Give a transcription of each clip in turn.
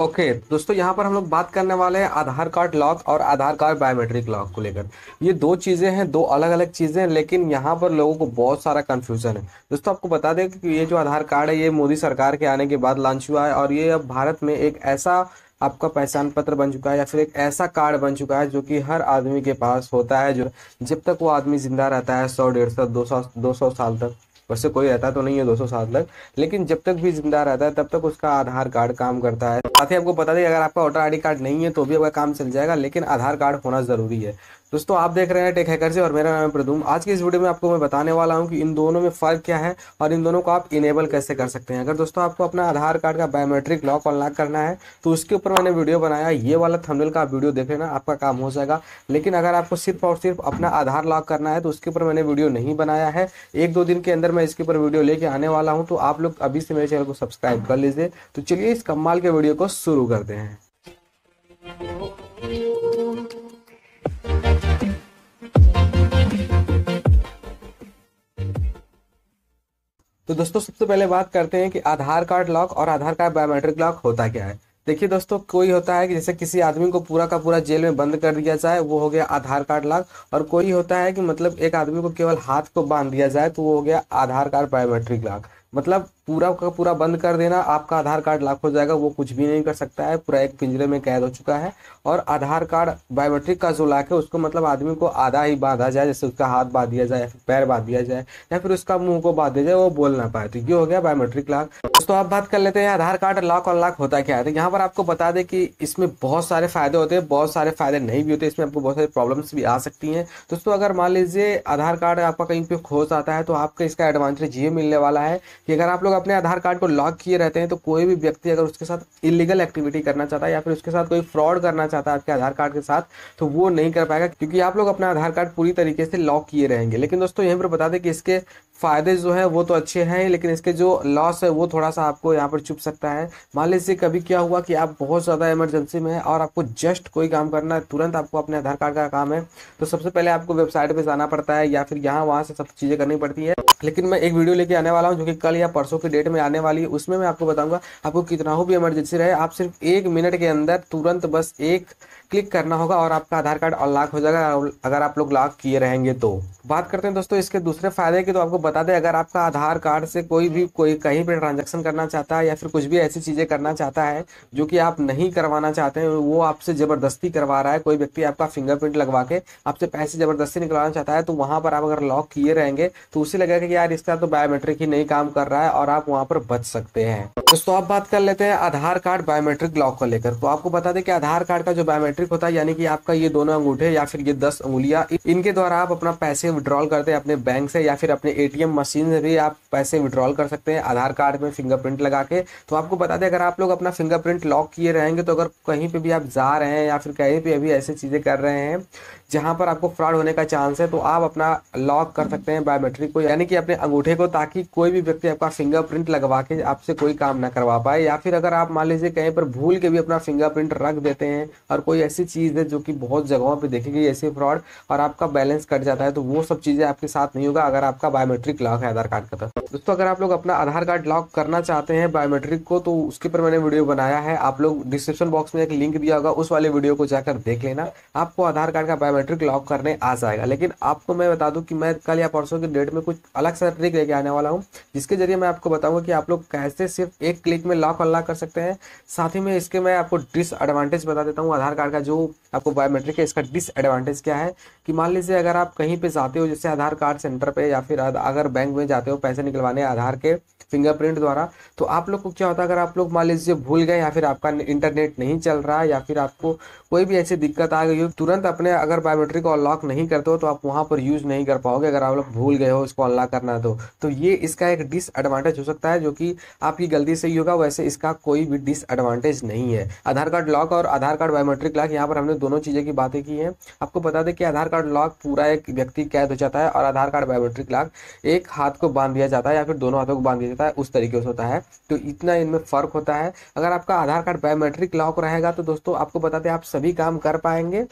Okay okay, दोस्तों यहाँ पर हम लोग बात करने वाले हैं आधार कार्ड लॉक और आधार कार्ड बायोमेट्रिक लॉक को लेकर ये दो चीज़ें हैं दो अलग अलग चीज़ें हैं लेकिन यहाँ पर लोगों को बहुत सारा कन्फ्यूजन है दोस्तों आपको बता दें कि ये जो आधार कार्ड है ये मोदी सरकार के आने के बाद लॉन्च हुआ है और ये अब भारत में एक ऐसा आपका पहचान पत्र बन चुका है या फिर एक ऐसा कार्ड बन चुका है जो कि हर आदमी के पास होता है जो जब तक वो आदमी जिंदा रहता है सौ डेढ़ सौ दो सौ दो सौ साल तक वैसे कोई रहता तो नहीं है सौ सात लाख लेकिन जब तक भी जिंदा रहता है तब तक उसका आधार कार्ड काम करता है साथ ही आपको बता दें अगर आपका वोटर आई कार्ड नहीं है तो भी आपका काम चल जाएगा लेकिन आधार कार्ड होना जरूरी है दोस्तों आप देख रहे हैं टेक हैकर से और मेरा नाम है प्रदूम आज की इस वीडियो में आपको मैं बताने वाला हूं कि इन दोनों में फ़र्क क्या है और इन दोनों को आप इनेबल कैसे कर सकते हैं अगर दोस्तों आपको अपना आधार कार्ड का बायोमेट्रिक लॉक अनलॉक करना है तो उसके ऊपर मैंने वीडियो बनाया ये वाला थमनल का वीडियो देख लेना आपका काम हो जाएगा लेकिन अगर आपको सिर्फ और सिर्फ अपना आधार लॉक करना है तो उसके ऊपर मैंने वीडियो नहीं बनाया है एक दो दिन के अंदर मैं इसके ऊपर वीडियो लेके आने वाला हूँ तो आप लोग अभी से मेरे चैनल को सब्सक्राइब कर लीजिए तो चलिए इस कमाल के वीडियो को शुरू करते हैं तो दोस्तों सबसे पहले बात करते हैं कि आधार कार्ड लॉक और आधार कार्ड बायोमेट्रिक लॉक होता क्या है देखिए दोस्तों कोई होता है कि जैसे किसी आदमी को पूरा का पूरा जेल में बंद कर दिया जाए वो हो गया आधार कार्ड लॉक और कोई होता है कि मतलब एक आदमी को केवल हाथ को बांध दिया जाए तो वो हो गया आधार कार्ड बायोमेट्रिक लॉक मतलब पूरा का पूरा बंद कर देना आपका आधार कार्ड लाख हो जाएगा वो कुछ भी नहीं कर सकता है पूरा एक पिंजरे में कैद हो चुका है और आधार कार्ड बायोमेट्रिक का जो लाख है उसको मतलब आदमी को आधा ही बांधा जाए जैसे उसका हाथ बांध दिया जाए पैर बांध दिया जाए या फिर उसका मुंह को बांध दिया जाए वो बोल ना पाए तो ये हो गया बायोमेट्रिक लाख दोस्तों आप बात कर लेते हैं आधार कार्ड लॉक और लॉक होता क्या है तो यहाँ पर आपको बता दें कि इसमें बहुत सारे फायदे होते हैं बहुत सारे फायदे नहीं भी होते इसमें आपको बहुत सारी प्रॉब्लम्स भी आ सकती हैं दोस्तों अगर मान लीजिए आधार कार्ड आपका कहीं पे खो जाता है तो आपका इसका एडवांटेज ये मिलने वाला है कि अगर आप लोग अपने आधार कार्ड को लॉक किए रहते हैं तो कोई भी व्यक्ति अगर उसके साथ इलीगल एक्टिविटी करना चाहता है या फिर उसके साथ कोई फ्रॉड करना चाहता है आपके आधार कार्ड के साथ तो वो नहीं कर पाएगा क्योंकि आप लोग अपना आधार कार्ड पूरी तरीके से लॉक किए रहेंगे लेकिन दोस्तों यहीं पर बता दें कि इसके फ़ायदे जो है वो तो अच्छे हैं लेकिन इसके जो लॉस है वो थोड़ा सा आपको यहाँ पर चुप सकता है मान लीजिए कभी क्या हुआ कि आप बहुत ज़्यादा इमरजेंसी में है और आपको जस्ट कोई काम करना है तुरंत आपको अपने आधार कार्ड का काम है तो सबसे पहले आपको वेबसाइट पर जाना पड़ता है या फिर यहाँ वहाँ से सब चीज़ें करनी पड़ती है लेकिन मैं एक वीडियो लेके आने वाला हूँ जो कि कल या परसों की डेट में आने वाली है उसमें मैं आपको बताऊंगा आपको कितना हो भी इमरजेंसी रहे आप सिर्फ एक मिनट के अंदर तुरंत बस एक क्लिक करना होगा और आपका आधार कार्ड अनलॉक हो जाएगा अगर आप लोग लॉक किए रहेंगे तो बात करते हैं दोस्तों इसके दूसरे फायदे की तो आपको बता दें अगर आपका आधार कार्ड से कोई भी कोई कहीं पर ट्रांजेक्शन करना चाहता है या फिर कुछ भी ऐसी चीज़ें करना चाहता है जो कि आप नहीं करवाना चाहते हैं वो आपसे ज़बरदस्ती करवा रहा है कोई व्यक्ति आपका फिंगरप्रिंट लगवा के आपसे पैसे ज़बरदस्ती निकलवाना चाहता है तो वहां पर आप अगर लॉक किए रहेंगे तो उसे लगेगा कि यार इसका तो बायोमेट्रिक ही नहीं काम कर रहा है और आप वहां पर बच सकते हैं दोस्तों आप बात कर लेते हैं आधार कार्ड बायोमेट्रिक लॉक को लेकर तो आपको बता दें कि आधार कार्ड का जो बायोमेट्रिक बायोमेट्रिक होता है यानी कि आपका ये दोनों अंगूठे या फिर ये दस अंगुलियां इनके द्वारा आप अपना पैसे विड्रॉल करते हैं अपने बैंक से या फिर अपने एटीएम मशीन से भी आप पैसे विड्रॉल कर सकते हैं आधार कार्ड में फिंगरप्रिंट लगा के तो आपको बता दें अगर आप लोग अपना फिंगरप्रिंट लॉक किए रहेंगे तो अगर कहीं पर भी आप जा रहे हैं या फिर कहीं पर अभी ऐसी चीज़ें कर रहे हैं जहां पर आपको फ्रॉड होने का चांस है तो आप अपना लॉक कर सकते हैं बायोमेट्रिक को यानी कि अपने अंगूठे को ताकि कोई भी व्यक्ति आपका फिंगरप्रिंट लगवा के आपसे कोई काम ना करवा पाए या फिर अगर आप मान लीजिए कहीं पर भूल के भी अपना फिंगरप्रिंट रख देते हैं और कोई ऐसी चीज़ है जो कि बहुत जगहों पे देखी गई ऐसे फ्रॉड और आपका बैलेंस कट जाता है तो वो सब चीज़ें आपके साथ नहीं होगा अगर आपका बायोमेट्रिक लॉक है आधार कार्ड का तो। दोस्तों अगर आप लोग अपना आधार कार्ड लॉक करना चाहते हैं बायोमेट्रिक को तो उसके ऊपर मैंने वीडियो बनाया है आप लोग डिस्क्रिप्शन बॉक्स में एक लिंक दिया होगा उस वाले वीडियो को जाकर देख लेना आपको आधार कार्ड का बायोमेट्रिक लॉक करने आ जाएगा लेकिन आपको मैं बता दूँ कि मैं कल या परसों की डेट में कुछ अलग सा ट्रिक लेके आने वाला हूँ जिसके जरिए मैं आपको बताऊंगा कि आप लोग कैसे सिर्फ एक क्लिक में लॉक अनलॉक कर सकते हैं साथ ही में इसके मैं आपको डिसएडवांटेज बता देता हूँ आधार कार्ड का जो आपको बायोमेट्रिक है इसका डिसएडवांटेज क्या है कि मान लीजिए अगर आप कहीं पे जाते हो जैसे आधार कार्ड सेंटर पे या फिर अगर बैंक में जाते हो पैसे निकलवाने आधार के फिंगरप्रिंट द्वारा तो आप लोग को क्या होता है अगर आप लोग मान लीजिए भूल गए या फिर आपका इंटरनेट नहीं चल रहा या फिर आपको कोई भी ऐसी दिक्कत आ गई हो तुरंत अपने अगर बायोमेट्रिक को अनलॉक नहीं करते हो तो आप वहाँ पर यूज़ नहीं कर पाओगे अगर आप लोग भूल गए हो इसको अनलॉक करना दो तो।, तो ये इसका एक डिसएडवांटेज हो सकता है जो कि आपकी गलती से ही होगा वैसे इसका कोई भी डिसएडवांटेज नहीं है आधार कार्ड लॉक और आधार कार्ड बायोमेट्रिक लॉक तक यहाँ पर हमने दोनों चीज़ें की बातें की हैं आपको बता दें कि आधार कार्ड लॉक पूरा एक व्यक्ति कैद हो जाता है और आधार कार्ड बायोमेट्रिक लॉक एक हाथ को बांध दिया जाता है या फिर दोनों हाथों को बांध दिया जाता है उस तरीके से होता है तो इतना इनमें फ़र्क होता है अगर आपका आधार कार्ड बायोमेट्रिक लॉक रहेगा तो दोस्तों आपको बताते आप सभी काम कर पाएंगे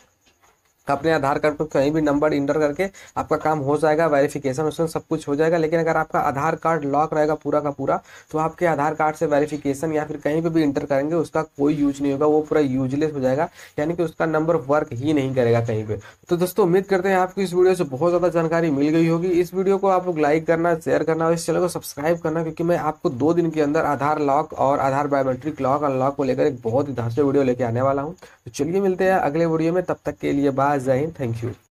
अपने आधार कार्ड पर कहीं भी नंबर इंटर करके आपका काम हो जाएगा वेरिफिकेशन उसमें सब कुछ हो जाएगा लेकिन अगर आपका आधार कार्ड लॉक रहेगा पूरा का पूरा तो आपके आधार कार्ड से वेरिफिकेशन या फिर कहीं पर भी इंटर करेंगे उसका कोई यूज नहीं होगा वो पूरा यूजलेस हो जाएगा यानी कि उसका नंबर वर्क ही नहीं करेगा कहीं पर तो दोस्तों उम्मीद करते हैं आपको इस वीडियो से बहुत ज़्यादा जानकारी मिल गई होगी इस वीडियो को आप लोग लाइक करना शेयर करना और इस चैनल को सब्सक्राइब करना क्योंकि मैं आपको दो दिन के अंदर आधार लॉक और आधार बायोमेट्रिक लॉक अनलॉक को लेकर एक बहुत ही धांसू वीडियो लेके आने वाला हूँ तो चलिए मिलते हैं अगले वीडियो में तब तक के लिए bye Jai Hind thank you